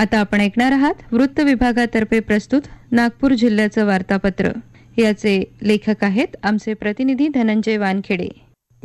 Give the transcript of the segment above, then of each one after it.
आता आपण ऐकणार आहात वृत्त विभागातर्फे प्रस्तुत नागपूर जिल्ह्याचं वार्तापत्र याचे लेखक आहेत आमचे प्रतिनिधी धनंजय वानखेडे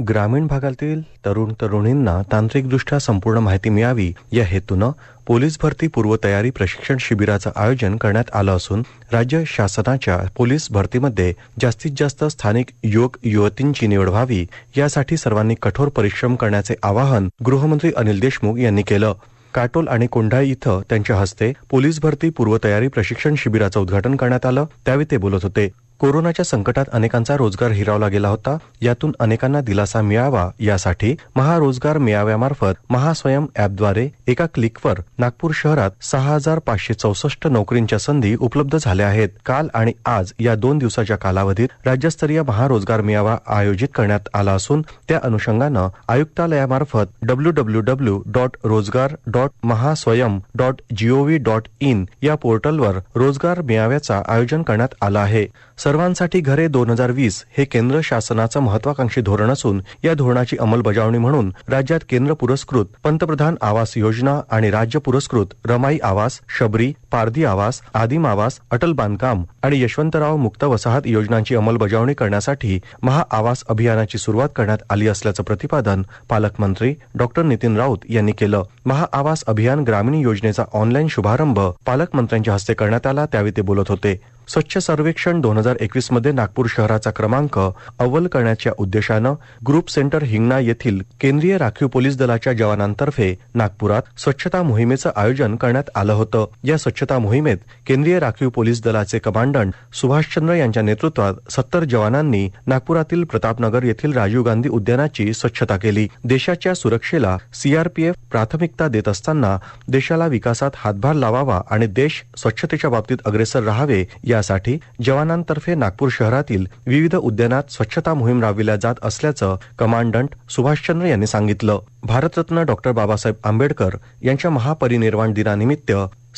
ग्रामीण भागातील तरुण तरुणींना तांत्रिकदृष्ट्या संपूर्ण माहिती मिळावी या हेतूनं पोलीस भरती पूर्वतयारी प्रशिक्षण शिबिराचं आयोजन करण्यात आलं असून राज्य शासनाच्या पोलीस भरतीमध्ये जास्तीत जास्त स्थानिक युवक युवतींची निवड व्हावी यासाठी सर्वांनी कठोर परिश्रम करण्याचे आवाहन गृहमंत्री अनिल देशमुख यांनी केलं काटोल आणि कोंढाळ इथं त्यांच्या हस्ते पोलीस भरती पूर्वतयारी प्रशिक्षण शिबिराचं उद्घाटन करण्यात आलं त्यावेळी ते बोलत होते कोरोनाच्या संकटात अनेकांचा रोजगार हिरावला गेला होता यातून अनेकांना दिलासा मिळावा यासाठी महारोजगार मेळाव्यामार्फत महास्वयं ॲपद्वारे एका क्लिकवर नागपूर शहरात सहा हजार पाचशे चौसष्ट नोकरींच्या संधी उपलब्ध झाल्या आहेत काल आणि आज या दोन दिवसाच्या कालावधीत राज्यस्तरीय महारोजगार मेळावा आयोजित करण्यात आला असून त्या अनुषंगानं आयुक्तालयामार्फत W W W dot rojgar dot mahaswayam dot G O V dot पोर्टलवर रोजगार मेळाव्याचं आयोजन करण्यात आलं आहे सर्वांसाठी घरे दोन हजार वीस हे केंद्र शासनाचं महत्वाकांक्षी धोरण असून या धोरणाची अंमलबजावणी म्हणून राज्यात केंद्र पुरस्कृत पंतप्रधान आवास योजना आणि राज्य पुरस्कृत रमाई आवास शबरी पारधी आवास आदिम आवास अटल बांधकाम आणि यशवंतराव मुक्त वसाहत योजनांची अंमलबजावणी करण्यासाठी महाआवास अभियानाची सुरुवात करण्यात आली असल्याचं प्रतिपादन पालकमंत्री डॉक्टर नितीन राऊत यांनी केलं महाआवास अभियान ग्रामीण योजनेचा ऑनलाईन शुभारंभ पालकमंत्र्यांच्या हस्ते करण्यात आला त्यावेळी ते बोलत होते स्वच्छ सर्वेक्षण दोन हजार एकवीस मध्ये नागपूर शहराचा क्रमांक अव्वल करण्याच्या उद्देशानं ग्रुप सेंटर हिंगणा येथील केंद्रीय राखीव पोलीस दलाच्या जवानांतर्फे नागपुरात स्वच्छता मोहिमेचं आयोजन करण्यात आलं होतं या स्वच्छता मोहिमेत केंद्रीय राखीव पोलीस दलाचे कमांडंट सुभाषचंद्र यांच्या नेतृत्वात सत्तर जवानांनी नागपुरातील प्रतापनगर येथील राजीव गांधी उद्यानाची स्वच्छता केली देशाच्या सुरक्षेला सीआरपीएफ प्राथमिकता देत असताना देशाला विकासात हातभार लावावा आणि देश स्वच्छतेच्या बाबतीत अग्रेसर राहावे यासाठी जवानांतर्फे नागपूर शहरातील विविध उद्यानात स्वच्छता मोहीम राबविल्या जात असल्याचं कमांडंट सुभाषचंद्र यांनी सांगितलं भारतरत्न डॉ बाबासाहेब आंबेडकर यांच्या महापरिनिर्वाण दिनानिमित्त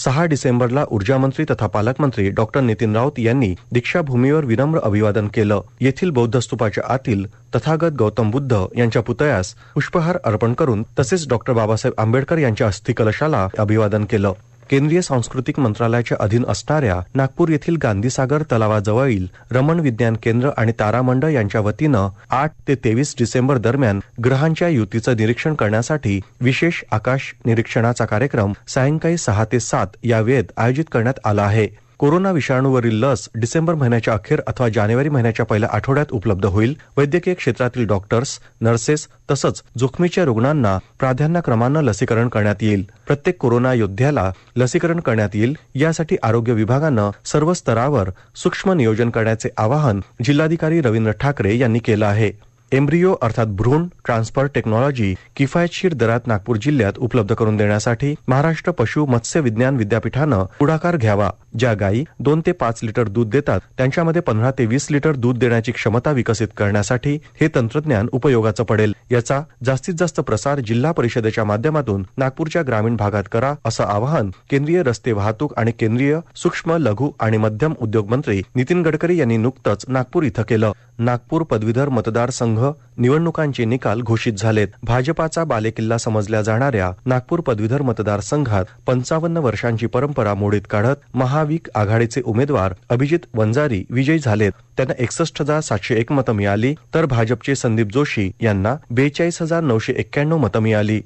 सहा डिसेंबरला ऊर्जामंत्री तथा पालकमंत्री डॉ नितीन राऊत यांनी दीक्षाभूमीवर विनम्र अभिवादन केलं येथील बौद्ध स्तूपाच्या आतील तथागत गौतम बुद्ध यांच्या पुतळ्यास पुष्पहार अर्पण करून तसेच डॉ बाबासाहेब आंबेडकर यांच्या अस्थिकलशाला अभिवादन केलं केंद्रीय सांस्कृतिक मंत्रालयाच्या अधीन असणाऱ्या नागपूर येथील गांधीसागर तलावाजवळील रमण विज्ञान केंद्र आणि तारामंडळ यांच्या वतीनं आठ ते तेवीस डिसेंबर दरम्यान ग्रहांच्या युतीचं निरीक्षण करण्यासाठी विशेष आकाश निरीक्षणाचा कार्यक्रम सायंकाळी सहा ते सात या वेळेत आयोजित करण्यात आला आहे कोरोना विषाणूवरील लस डिसेंबर महिन्याच्या अखेर अथवा जानेवारी महिन्याच्या पहिल्या आठवड्यात उपलब्ध होईल वैद्यकीय क्षेत्रातील डॉक्टर्स नर्सेस तसंच जोखमीच्या रुग्णांना प्राधान्यक्रमानं लसीकरण करण्यात येईल प्रत्येक कोरोना योद्ध्याला लसीकरण करण्यात येईल यासाठी आरोग्य विभागानं सर्व स्तरावर सूक्ष्म नियोजन करण्याचे आवाहन जिल्हाधिकारी रवींद्र ठाकरे यांनी केलं आहे एम्ब्रियो अर्थात भ्रूण ट्रान्सफर टेक्नॉलॉजी किफायतशीर दरात नागपूर जिल्ह्यात उपलब्ध करून देण्यासाठी महाराष्ट्र पशु मत्स्य विज्ञान विद्यापीठानं पुढाकार घ्यावा ज्या गायी दोन ते पाच लिटर दूध देतात त्यांच्यामध्ये पंधरा ते वीस लिटर दूध देण्याची क्षमता विकसित करण्यासाठी हे तंत्रज्ञान उपयोगाचं पडेल याचा जास्तीत जास्त प्रसार जिल्हा परिषदेच्या माध्यमातून नागपूरच्या ग्रामीण भागात करा असं आवाहन केंद्रीय रस्ते वाहतूक आणि केंद्रीय सूक्ष्म लघु आणि मध्यम उद्योग मंत्री नितीन गडकरी यांनी नुकतंच नागपूर इथं केलं नागपूर पदवीधर मतदारसंघ निवडणुकांचे निकाल घोषित झालेत भाजपाचा बालेकिल्ला समजल्या जाणाऱ्या नागपूर पदवीधर मतदारसंघात पंचावन्न वर्षांची परंपरा मोडीत काढत महाविक आघाडीचे उमेदवार अभिजित वंजारी विजयी झालेत त्यांना एकसष्ट हजार सातशे एक मतं मिळाली तर भाजपचे संदीप जोशी यांना बेचाळीस हजार नऊशे एक्क्याण्णव मतं मिळाली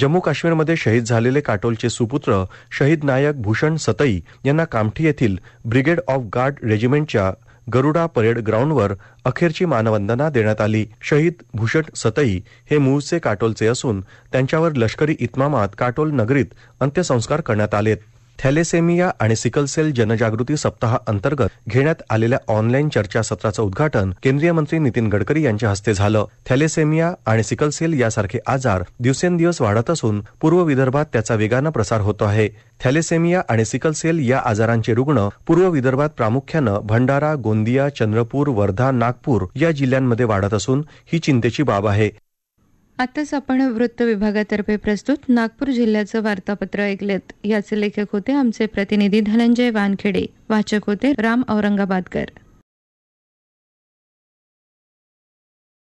जम्मू काश्मीरमध्ये शहीद झालेले काटोलचे सुपुत्र शहीद नायक भूषण सतई यांना कामठी येथील ब्रिगेड ऑफ गार्ड रेजिमेंटच्या गरुडा परेड ग्राउंडवर अखेरची मानवंदना देण्यात आली शहीद भूषट सतई हे मूळचे काटोलचे असून त्यांच्यावर लष्करी इतमामात काटोल नगरीत अंत्यसंस्कार करण्यात आलेत थॅलेसेमिया आणि सिकलसेल जनजागृती सप्ताह अंतर्गत घेण्यात आलेल्या ऑनलाईन चर्चासत्राचं उद्घाटन केंद्रीय मंत्री नितीन गडकरी यांच्या हस्ते झालं थॅलेसेमिया आणि सिकलसेल यासारखे आजार दिवसेंदिवस वाढत असून पूर्व विदर्भात त्याचा वेगानं प्रसार होतो आहे थॅलेसेमिया आणि सिकलसेल या आजारांचे रुग्ण पूर्व विदर्भात प्रामुख्यानं भंडारा गोंदिया चंद्रपूर वर्धा नागपूर या जिल्ह्यांमध्ये वाढत असून ही चिंतेची बाब आहे आताच आपण वृत्त विभागातर्फे प्रस्तुत नागपूर जिल्ह्याचं वार्तापत्र ऐकलेत याचे लेखक होते आमचे प्रतिनिधी धनंजय वानखेडे वाचक होते राम औरंगाबादकर